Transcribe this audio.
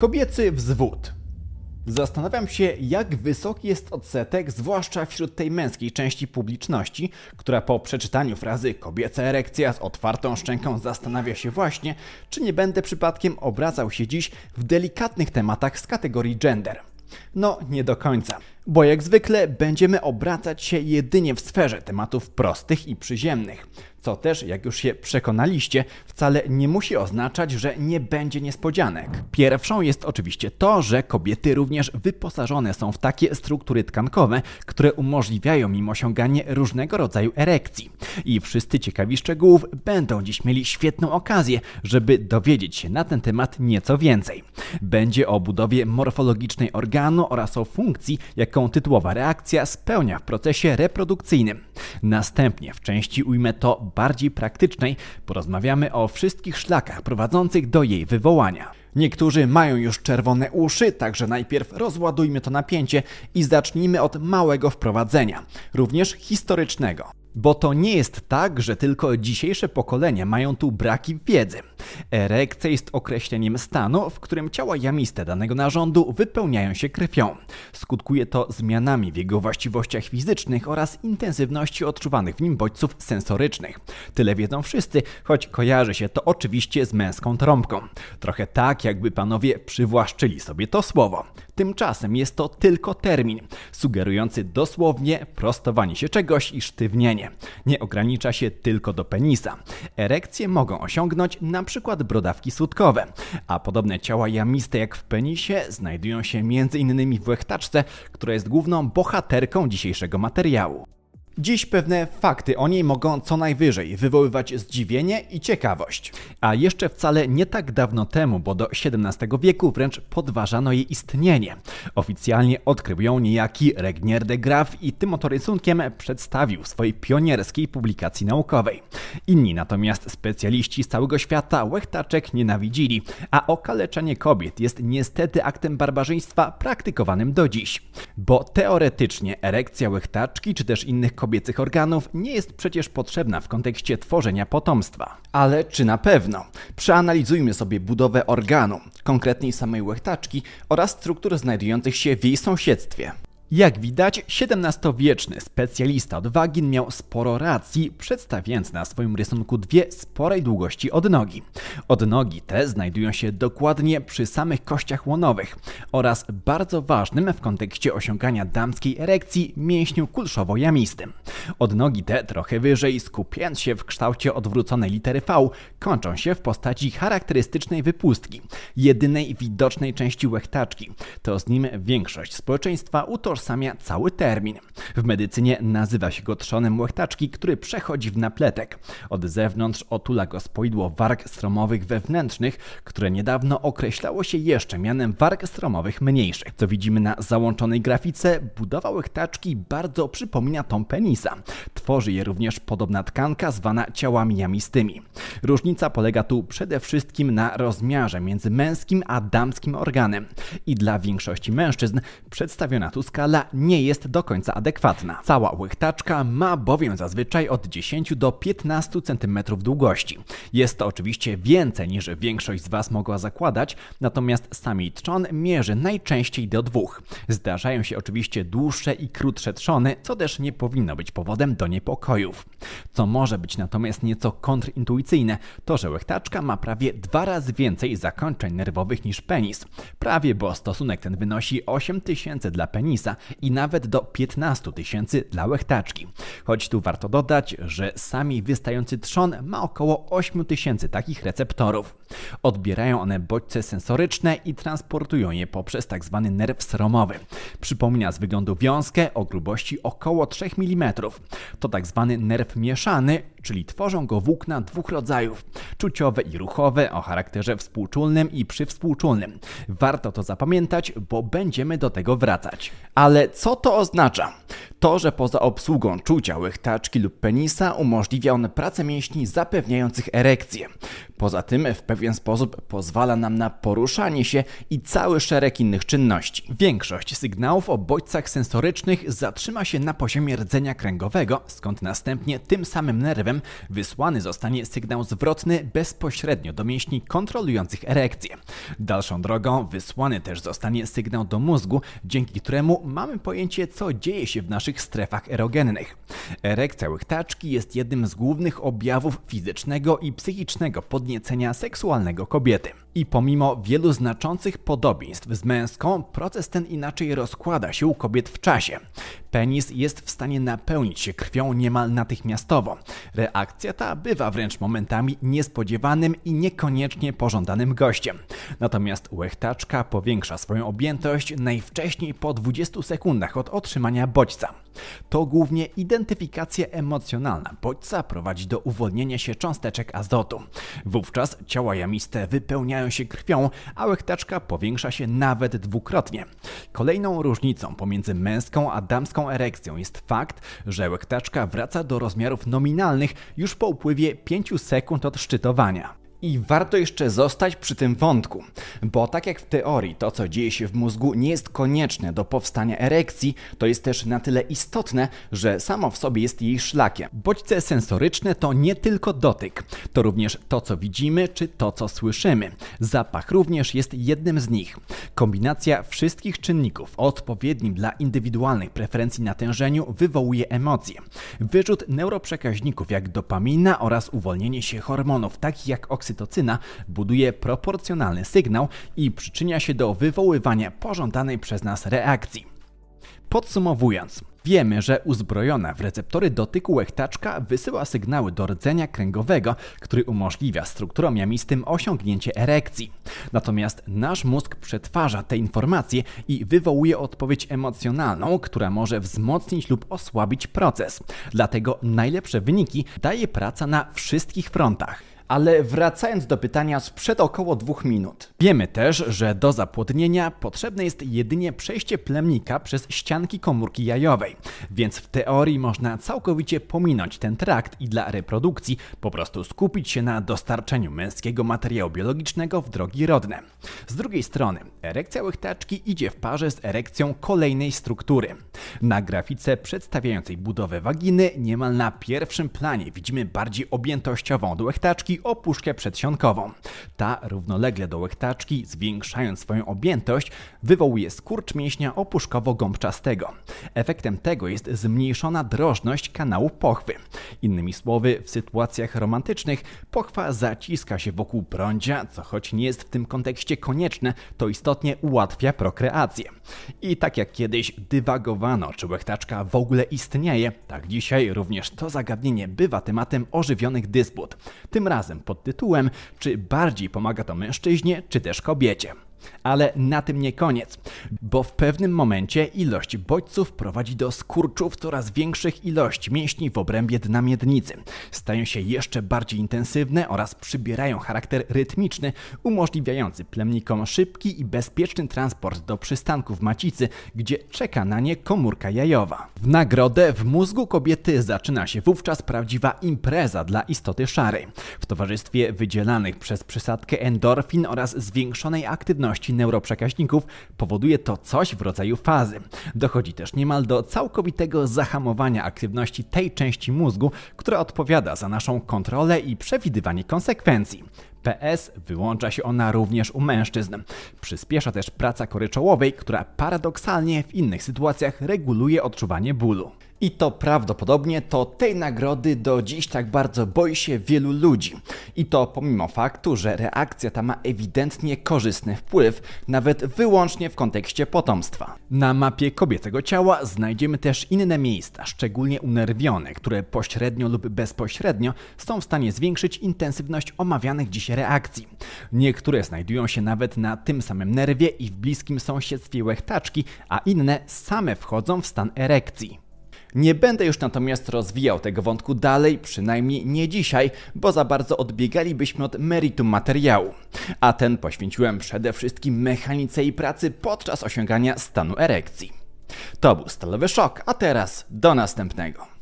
Kobiecy wzwód. Zastanawiam się, jak wysoki jest odsetek, zwłaszcza wśród tej męskiej części publiczności, która po przeczytaniu frazy kobieca erekcja z otwartą szczęką zastanawia się właśnie, czy nie będę przypadkiem obracał się dziś w delikatnych tematach z kategorii gender. No, nie do końca. Bo jak zwykle będziemy obracać się jedynie w sferze tematów prostych i przyziemnych co też, jak już się przekonaliście, wcale nie musi oznaczać, że nie będzie niespodzianek. Pierwszą jest oczywiście to, że kobiety również wyposażone są w takie struktury tkankowe, które umożliwiają im osiąganie różnego rodzaju erekcji. I wszyscy ciekawi szczegółów będą dziś mieli świetną okazję, żeby dowiedzieć się na ten temat nieco więcej. Będzie o budowie morfologicznej organu oraz o funkcji, jaką tytułowa reakcja spełnia w procesie reprodukcyjnym. Następnie w części ujmę to, bardziej praktycznej porozmawiamy o wszystkich szlakach prowadzących do jej wywołania. Niektórzy mają już czerwone uszy, także najpierw rozładujmy to napięcie i zacznijmy od małego wprowadzenia, również historycznego. Bo to nie jest tak, że tylko dzisiejsze pokolenia mają tu braki wiedzy. Erekcja jest określeniem stanu, w którym ciała jamiste danego narządu wypełniają się krwią. Skutkuje to zmianami w jego właściwościach fizycznych oraz intensywności odczuwanych w nim bodźców sensorycznych. Tyle wiedzą wszyscy, choć kojarzy się to oczywiście z męską trąbką. Trochę tak, jakby panowie przywłaszczyli sobie to słowo. Tymczasem jest to tylko termin, sugerujący dosłownie prostowanie się czegoś i sztywnienie. Nie ogranicza się tylko do penisa. Erekcje mogą osiągnąć np. brodawki sutkowe, a podobne ciała jamiste jak w penisie znajdują się m.in. w łechtaczce, która jest główną bohaterką dzisiejszego materiału. Dziś pewne fakty o niej mogą co najwyżej wywoływać zdziwienie i ciekawość. A jeszcze wcale nie tak dawno temu, bo do XVII wieku wręcz podważano jej istnienie. Oficjalnie odkrył ją niejaki Regnier de Graaf i tym oto rysunkiem przedstawił w swojej pionierskiej publikacji naukowej. Inni natomiast specjaliści z całego świata łechtaczek nienawidzili, a okaleczanie kobiet jest niestety aktem barbarzyństwa praktykowanym do dziś. Bo teoretycznie erekcja łechtaczki czy też innych kobiet kobiecych organów nie jest przecież potrzebna w kontekście tworzenia potomstwa. Ale czy na pewno? Przeanalizujmy sobie budowę organu, konkretniej samej łechtaczki oraz struktur znajdujących się w jej sąsiedztwie. Jak widać, XVII-wieczny specjalista od wagin miał sporo racji, przedstawiając na swoim rysunku dwie sporej długości odnogi. Odnogi te znajdują się dokładnie przy samych kościach łonowych oraz bardzo ważnym w kontekście osiągania damskiej erekcji mięśniu kulszowo-jamistym. Odnogi te trochę wyżej, skupiając się w kształcie odwróconej litery V, kończą się w postaci charakterystycznej wypustki, jedynej widocznej części łechtaczki. To z nim większość społeczeństwa utożsamia utożsamia cały termin. W medycynie nazywa się go trzonem łechtaczki, który przechodzi w napletek. Od zewnątrz otula go spoidło warg stromowych wewnętrznych, które niedawno określało się jeszcze mianem warg stromowych mniejszych. Co widzimy na załączonej grafice, budowa łechtaczki bardzo przypomina tą penisa. Tworzy je również podobna tkanka zwana ciałami jamistymi. Różnica polega tu przede wszystkim na rozmiarze między męskim a damskim organem. I dla większości mężczyzn przedstawiona tu skala skala nie jest do końca adekwatna. Cała łychtaczka ma bowiem zazwyczaj od 10 do 15 cm długości. Jest to oczywiście więcej niż większość z Was mogła zakładać, natomiast sami trzon mierzy najczęściej do dwóch. Zdarzają się oczywiście dłuższe i krótsze trzony, co też nie powinno być powodem do niepokojów. Co może być natomiast nieco kontrintuicyjne, to że łychtaczka ma prawie dwa razy więcej zakończeń nerwowych niż penis. Prawie, bo stosunek ten wynosi 8000 dla penisa, i nawet do 15 tysięcy dla łechtaczki. Choć tu warto dodać, że sami wystający trzon ma około 8 tysięcy takich receptorów. Odbierają one bodźce sensoryczne i transportują je poprzez tzw. Tak nerw sromowy. Przypomina z wyglądu wiązkę o grubości około 3 mm. To tzw. Tak nerw mieszany, czyli tworzą go włókna dwóch rodzajów: czuciowe i ruchowe o charakterze współczulnym i przywspółczulnym. Warto to zapamiętać, bo będziemy do tego wracać. Ale co to oznacza? To, że poza obsługą czuciałych taczki lub penisa umożliwia on pracę mięśni zapewniających erekcję. Poza tym w pewien sposób pozwala nam na poruszanie się i cały szereg innych czynności. Większość sygnałów o bodźcach sensorycznych zatrzyma się na poziomie rdzenia kręgowego, skąd następnie tym samym nerwem wysłany zostanie sygnał zwrotny bezpośrednio do mięśni kontrolujących erekcję. Dalszą drogą wysłany też zostanie sygnał do mózgu, dzięki któremu mamy pojęcie, co dzieje się w naszych strefach erogennych. Erekcja taczki jest jednym z głównych objawów fizycznego i psychicznego pod podniecenia seksualnego kobiety. I pomimo wielu znaczących podobieństw z męską, proces ten inaczej rozkłada się u kobiet w czasie penis jest w stanie napełnić się krwią niemal natychmiastowo. Reakcja ta bywa wręcz momentami niespodziewanym i niekoniecznie pożądanym gościem. Natomiast łechtaczka powiększa swoją objętość najwcześniej po 20 sekundach od otrzymania bodźca. To głównie identyfikacja emocjonalna bodźca prowadzi do uwolnienia się cząsteczek azotu. Wówczas ciała jamiste wypełniają się krwią, a łechtaczka powiększa się nawet dwukrotnie. Kolejną różnicą pomiędzy męską a damską męską erekcją jest fakt, że łektaczka wraca do rozmiarów nominalnych już po upływie 5 sekund od szczytowania. I warto jeszcze zostać przy tym wątku, bo tak jak w teorii to, co dzieje się w mózgu, nie jest konieczne do powstania erekcji, to jest też na tyle istotne, że samo w sobie jest jej szlakiem. Bodźce sensoryczne to nie tylko dotyk, to również to, co widzimy, czy to, co słyszymy. Zapach również jest jednym z nich. Kombinacja wszystkich czynników o odpowiednim dla indywidualnych preferencji natężeniu wywołuje emocje. Wyrzut neuroprzekaźników jak dopamina oraz uwolnienie się hormonów, takich jak oksytocina, oksytocyna buduje proporcjonalny sygnał i przyczynia się do wywoływania pożądanej przez nas reakcji. Podsumowując, Wiemy, że uzbrojona w receptory dotyku łechtaczka wysyła sygnały do rdzenia kręgowego, który umożliwia strukturom jamistym osiągnięcie erekcji. Natomiast nasz mózg przetwarza te informacje i wywołuje odpowiedź emocjonalną, która może wzmocnić lub osłabić proces. Dlatego najlepsze wyniki daje praca na wszystkich frontach ale wracając do pytania sprzed około dwóch minut. Wiemy też, że do zapłodnienia potrzebne jest jedynie przejście plemnika przez ścianki komórki jajowej, więc w teorii można całkowicie pominąć ten trakt i dla reprodukcji po prostu skupić się na dostarczeniu męskiego materiału biologicznego w drogi rodne. Z drugiej strony, erekcja łychtaczki idzie w parze z erekcją kolejnej struktury. Na grafice przedstawiającej budowę waginy niemal na pierwszym planie widzimy bardziej objętościową dłechtaczki opuszkę przedsionkową. Ta równolegle do łechtaczki, zwiększając swoją objętość, wywołuje skurcz mięśnia opuszkowo-gąbczastego. Efektem tego jest zmniejszona drożność kanału pochwy. Innymi słowy, w sytuacjach romantycznych pochwa zaciska się wokół prądzia, co choć nie jest w tym kontekście konieczne, to istotnie ułatwia prokreację. I tak jak kiedyś dywagowano, czy łechtaczka w ogóle istnieje, tak dzisiaj również to zagadnienie bywa tematem ożywionych dysput. Tym razem razem pod tytułem Czy bardziej pomaga to mężczyźnie, czy też kobiecie? Ale na tym nie koniec, bo w pewnym momencie ilość bodźców prowadzi do skurczów coraz większych ilości mięśni w obrębie dna miednicy. Stają się jeszcze bardziej intensywne oraz przybierają charakter rytmiczny, umożliwiający plemnikom szybki i bezpieczny transport do przystanków macicy, gdzie czeka na nie komórka jajowa. W nagrodę w mózgu kobiety zaczyna się wówczas prawdziwa impreza dla istoty szarej. W towarzystwie wydzielanych przez przysadkę endorfin oraz zwiększonej aktywności aktywności neuroprzekaźników powoduje to coś w rodzaju fazy. Dochodzi też niemal do całkowitego zahamowania aktywności tej części mózgu, która odpowiada za naszą kontrolę i przewidywanie konsekwencji. PS wyłącza się ona również u mężczyzn. Przyspiesza też praca koryczołowej, która paradoksalnie w innych sytuacjach reguluje odczuwanie bólu. I to prawdopodobnie to tej nagrody do dziś tak bardzo boi się wielu ludzi. I to pomimo faktu, że reakcja ta ma ewidentnie korzystny wpływ, nawet wyłącznie w kontekście potomstwa. Na mapie kobiecego ciała znajdziemy też inne miejsca, szczególnie unerwione, które pośrednio lub bezpośrednio są w stanie zwiększyć intensywność omawianych dziś reakcji. Niektóre znajdują się nawet na tym samym nerwie i w bliskim sąsiedztwie łechtaczki, a inne same wchodzą w stan erekcji. Nie będę już natomiast rozwijał tego wątku dalej, przynajmniej nie dzisiaj, bo za bardzo odbiegalibyśmy od meritum materiału. A ten poświęciłem przede wszystkim mechanice i pracy podczas osiągania stanu erekcji. To był Stalowy Szok, a teraz do następnego.